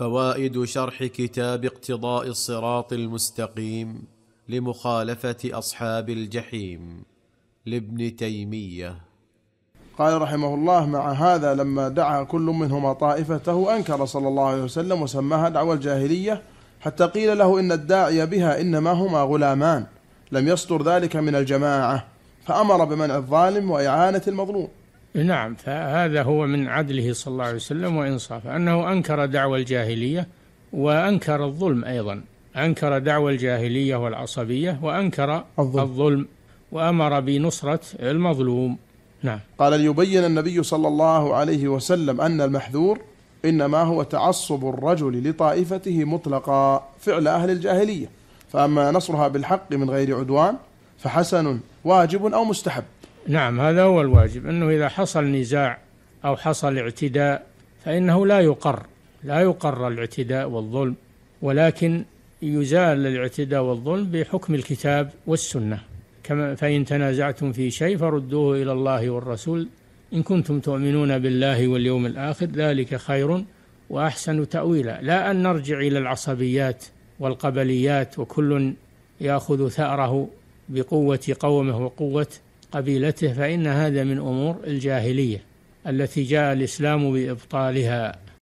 فوائد شرح كتاب اقتضاء الصراط المستقيم لمخالفه اصحاب الجحيم لابن تيميه قال رحمه الله مع هذا لما دعا كل منهما طائفته انكر صلى الله عليه وسلم وسماها دعوه الجاهليه حتى قيل له ان الداعي بها انما هما غلامان لم يصدر ذلك من الجماعه فامر بمنع الظالم واعانه المظلوم نعم فهذا هو من عدله صلى الله عليه وسلم وإنصافه أنه أنكر دعوة الجاهلية وأنكر الظلم أيضا أنكر دعوة الجاهلية والعصبية وأنكر الظلم, الظلم وأمر بنصرة المظلوم نعم قال ليبين النبي صلى الله عليه وسلم أن المحذور إنما هو تعصب الرجل لطائفته مطلقا فعل أهل الجاهلية فأما نصرها بالحق من غير عدوان فحسن واجب أو مستحب نعم هذا هو الواجب أنه إذا حصل نزاع أو حصل اعتداء فإنه لا يقر لا يقر الاعتداء والظلم ولكن يزال الاعتداء والظلم بحكم الكتاب والسنة كما فإن تنازعتم في شيء فردوه إلى الله والرسول إن كنتم تؤمنون بالله واليوم الآخر ذلك خير وأحسن تأويلا لا أن نرجع إلى العصبيات والقبليات وكل يأخذ ثأره بقوة قومه وقوة قبيلته فإن هذا من أمور الجاهلية التي جاء الإسلام بإبطالها